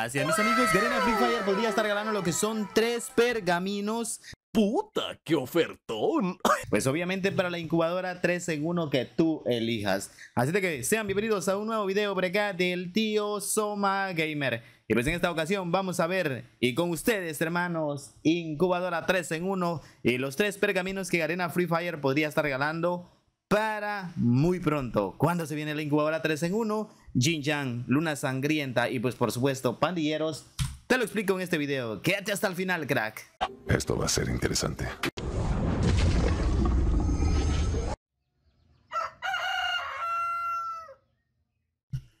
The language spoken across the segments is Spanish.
Así es, mis amigos, Garena Free Fire podría estar ganando lo que son tres pergaminos ¡Puta, qué ofertón! Pues obviamente para la incubadora 3 en 1 que tú elijas. Así que sean bienvenidos a un nuevo video por acá del tío Soma Gamer. Y pues en esta ocasión vamos a ver, y con ustedes hermanos, incubadora 3 en 1 y los tres pergaminos que Garena Free Fire podría estar regalando para muy pronto. Cuando se viene la incubadora 3 en 1, Jin Luna Sangrienta y pues por supuesto pandilleros, te lo explico en este video. Quédate hasta el final, crack. Esto va a ser interesante.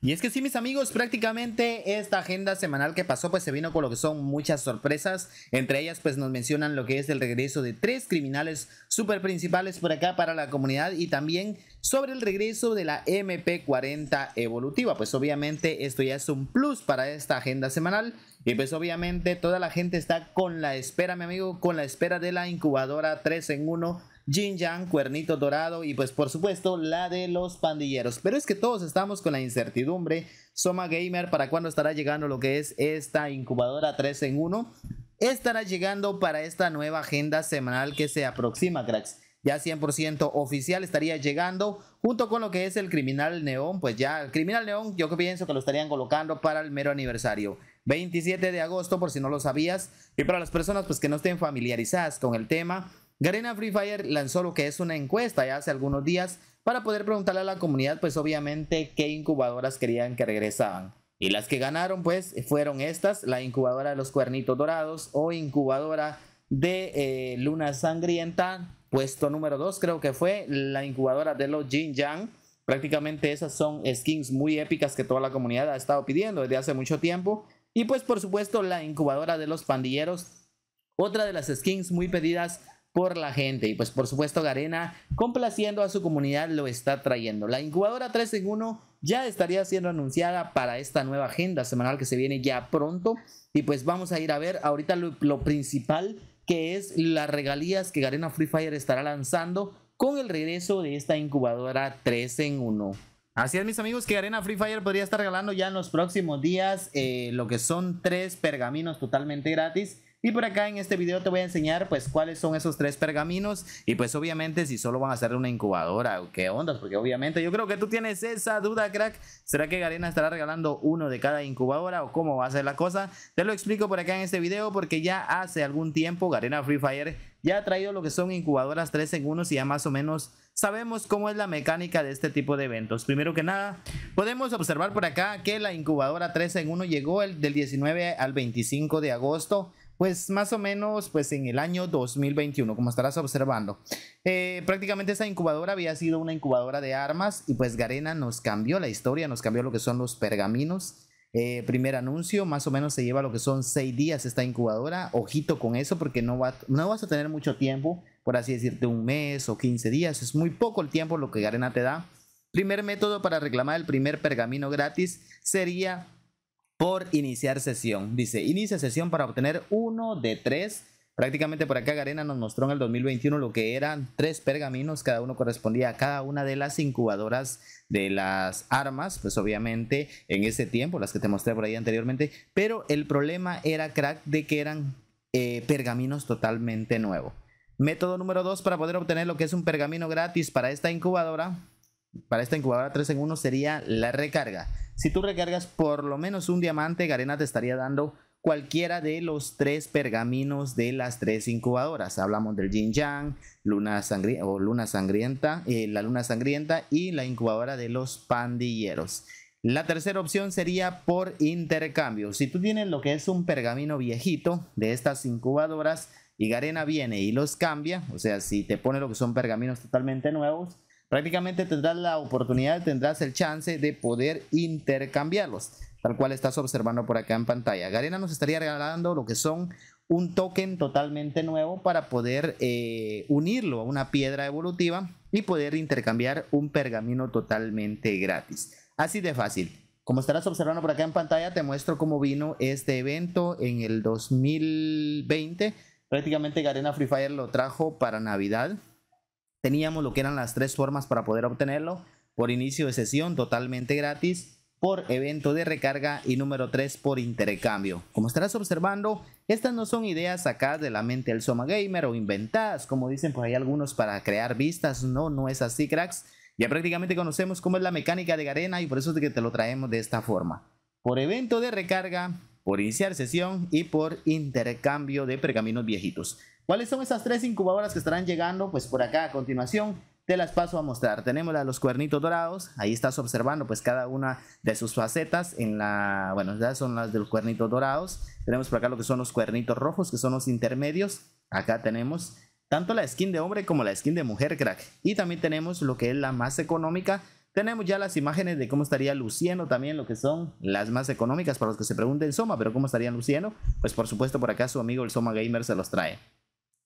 Y es que sí, mis amigos, prácticamente esta agenda semanal que pasó pues se vino con lo que son muchas sorpresas. Entre ellas pues nos mencionan lo que es el regreso de tres criminales super principales por acá para la comunidad y también sobre el regreso de la MP40 evolutiva. Pues obviamente esto ya es un plus para esta agenda semanal. Y pues obviamente toda la gente está con la espera, mi amigo, con la espera de la incubadora 3 en 1 Jin Cuernito Dorado y pues por supuesto la de los pandilleros. Pero es que todos estamos con la incertidumbre. Soma Gamer, ¿para cuándo estará llegando lo que es esta incubadora 3 en 1? Estará llegando para esta nueva agenda semanal que se aproxima, cracks ya 100% oficial estaría llegando junto con lo que es el Criminal Neón, pues ya el Criminal Neón yo pienso que lo estarían colocando para el mero aniversario. 27 de agosto por si no lo sabías y para las personas pues que no estén familiarizadas con el tema Garena Free Fire lanzó lo que es una encuesta ya hace algunos días para poder preguntarle a la comunidad pues obviamente qué incubadoras querían que regresaban. Y las que ganaron pues fueron estas, la incubadora de los cuernitos dorados o incubadora de eh, Luna Sangrienta, puesto número 2 creo que fue, la incubadora de los Jin Yang. Prácticamente esas son skins muy épicas que toda la comunidad ha estado pidiendo desde hace mucho tiempo. Y pues por supuesto la incubadora de los pandilleros, otra de las skins muy pedidas por la gente. Y pues por supuesto Garena, complaciendo a su comunidad, lo está trayendo. La incubadora 3 en 1 ya estaría siendo anunciada para esta nueva agenda semanal que se viene ya pronto. Y pues vamos a ir a ver ahorita lo, principal que es las regalías que Garena Free Fire estará lanzando con el regreso de esta incubadora 3 en 1. Así es, mis amigos, que Garena Free Fire podría estar regalando ya en los próximos días eh, lo que son tres pergaminos totalmente gratis y por acá en este video te voy a enseñar pues cuáles son esos tres pergaminos y pues obviamente si solo van a hacer una incubadora o qué onda, porque obviamente yo creo que tú tienes esa duda, crack. ¿Será que Garena estará regalando uno de cada incubadora o cómo va a ser la cosa? Te lo explico por acá en este video porque ya hace algún tiempo Garena Free Fire ya ha traído lo que son incubadoras 3 en 1 y ya más o menos sabemos cómo es la mecánica de este tipo de eventos. Primero que nada, podemos observar por acá que la incubadora 3 en 1 llegó del 19 al 25 de agosto pues más o menos pues en el año 2021, como estarás observando. Eh, prácticamente esa incubadora había sido una incubadora de armas y pues Garena nos cambió la historia, nos cambió lo que son los pergaminos. Eh, primer anuncio, más o menos se lleva lo que son seis días esta incubadora. Ojito con eso porque no, no vas a tener mucho tiempo, por así decirte, un mes o 15 días. Es muy poco el tiempo lo que Garena te da. Primer método para reclamar el primer pergamino gratis sería por iniciar sesión. Dice, inicia sesión para obtener uno de tres. Prácticamente por acá Garena nos mostró en el 2021 lo que eran tres pergaminos, cada uno correspondía a cada una de las incubadoras de las armas, pues obviamente en ese tiempo, las que te mostré por ahí anteriormente, pero el problema era crack de que eran eh, pergaminos totalmente nuevos. Método número dos para poder obtener lo que es un pergamino gratis para esta incubadora para esta incubadora 3 en 1 sería la recarga. Si tú recargas por lo menos un diamante, Garena te estaría dando cualquiera de los tres pergaminos de las tres incubadoras. Hablamos del Jin Yang, Luna, Luna Sangrienta, eh, la Luna Sangrienta y la incubadora de los pandilleros. La tercera opción sería por intercambio. Si tú tienes lo que es un pergamino viejito de estas incubadoras y Garena viene y los cambia, o sea, si te pone lo que son pergaminos totalmente nuevos, prácticamente tendrás la oportunidad, tendrás el chance de poder intercambiarlos, tal cual estás observando por acá en pantalla. Garena nos estaría regalando lo que son un token totalmente nuevo para poder eh, unirlo a una piedra evolutiva y poder intercambiar un pergamino totalmente gratis. Así de fácil. Como estarás observando por acá en pantalla, te muestro cómo vino este evento en el 2020. Prácticamente Garena Free Fire lo trajo para Navidad teníamos lo que eran las tres formas para poder obtenerlo. Por inicio de sesión totalmente gratis, por evento de recarga y número 3 por intercambio. Como estarás observando, estas no son ideas sacadas de la mente del Soma Gamer o inventadas, como dicen por ahí algunos para crear vistas. No, no es así, cracks. Ya prácticamente conocemos cómo es la mecánica de arena y por eso es que te lo traemos de esta forma. Por evento de recarga, por iniciar sesión y por intercambio de pergaminos viejitos. ¿Cuáles son esas tres incubadoras que estarán llegando? Pues por acá a continuación te las paso a mostrar. Tenemos la de los cuernitos dorados, ahí estás observando pues cada una de sus facetas en la, bueno, ya son las de los cuernitos dorados. Tenemos por acá lo que son los cuernitos rojos, que son los intermedios. Acá tenemos tanto la skin de hombre como la skin de mujer, crack. Y también tenemos lo que es la más económica. Tenemos ya las imágenes de cómo estaría luciendo también lo que son las más económicas para los que se pregunten Soma, pero cómo estarían luciendo. Pues por supuesto por acá su amigo el Soma Gamer se los trae.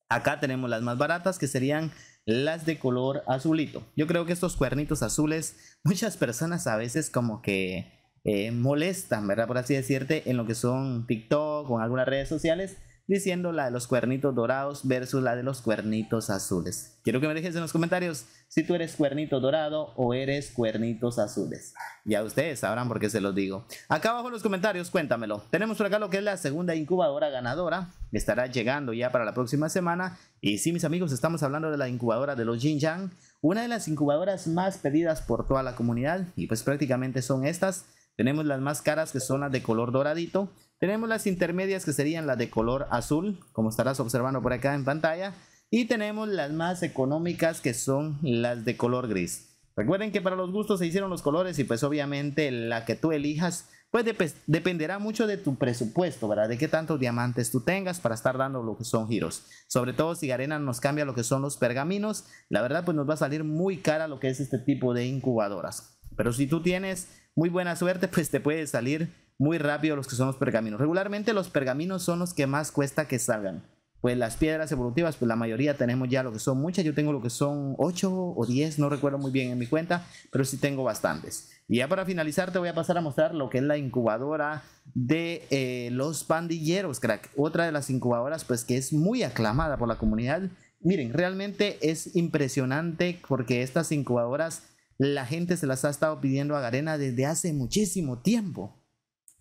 Acá tenemos las más baratas que serían las de color azulito. Yo creo que estos cuernitos azules, muchas personas a veces como que eh, molestan, ¿verdad? Por así decirte, en lo que son TikTok o algunas redes sociales diciendo la de los cuernitos dorados versus la de los cuernitos azules. Quiero que me dejes en los comentarios si tú eres cuernito dorado o eres cuernitos azules. Ya ustedes sabrán por qué se los digo. Acá abajo en los comentarios, cuéntamelo. Tenemos por acá lo que es la segunda incubadora ganadora. Estará llegando ya para la próxima semana. Y sí, mis amigos, estamos hablando de la incubadora de los Jinjiang Una de las incubadoras más pedidas por toda la comunidad. Y pues prácticamente son estas tenemos las más caras que son las de color doradito. Tenemos las intermedias que serían las de color azul, como estarás observando por acá en pantalla. Y tenemos las más económicas que son las de color gris. Recuerden que para los gustos se hicieron los colores y pues obviamente la que tú elijas pues dependerá mucho de tu presupuesto, ¿verdad? De qué tantos diamantes tú tengas para estar dando lo que son giros. Sobre todo si arena nos cambia lo que son los pergaminos, la verdad pues nos va a salir muy cara lo que es este tipo de incubadoras. Pero si tú tienes muy buena suerte, pues te puede salir muy rápido los que son los pergaminos. Regularmente los pergaminos son los que más cuesta que salgan. Pues las piedras evolutivas, pues la mayoría tenemos ya lo que son muchas. Yo tengo lo que son 8 o 10, no recuerdo muy bien en mi cuenta, pero sí tengo bastantes. Y ya para finalizar te voy a pasar a mostrar lo que es la incubadora de eh, los pandilleros, crack. Otra de las incubadoras pues que es muy aclamada por la comunidad. Miren, realmente es impresionante porque estas incubadoras la gente se las ha estado pidiendo a Garena desde hace muchísimo tiempo.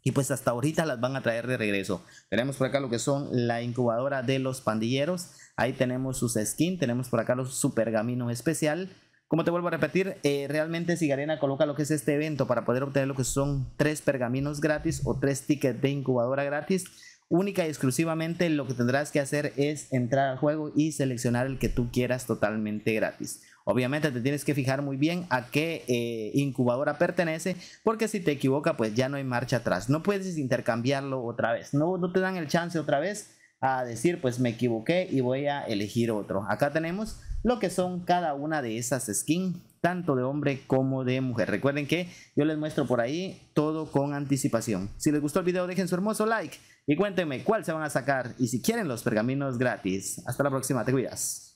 Y pues hasta ahorita las van a traer de regreso. Tenemos por acá lo que son la incubadora de los pandilleros. Ahí tenemos sus skins. Tenemos por acá los su pergamino especial. Como te vuelvo a repetir, eh, realmente si Garena coloca lo que es este evento para poder obtener lo que son tres pergaminos gratis o tres tickets de incubadora gratis, única y exclusivamente lo que tendrás que hacer es entrar al juego y seleccionar el que tú quieras totalmente gratis. Obviamente te tienes que fijar muy bien a qué eh, incubadora pertenece, porque si te equivoca, pues ya no hay marcha atrás. No puedes intercambiarlo otra vez. No, no te dan el chance otra vez a decir, pues me equivoqué y voy a elegir otro. Acá tenemos lo que son cada una de esas skins, tanto de hombre como de mujer. Recuerden que yo les muestro por ahí todo con anticipación. Si les gustó el video, dejen su hermoso like y cuéntenme cuál se van a sacar y si quieren los pergaminos gratis. Hasta la próxima, te cuidas.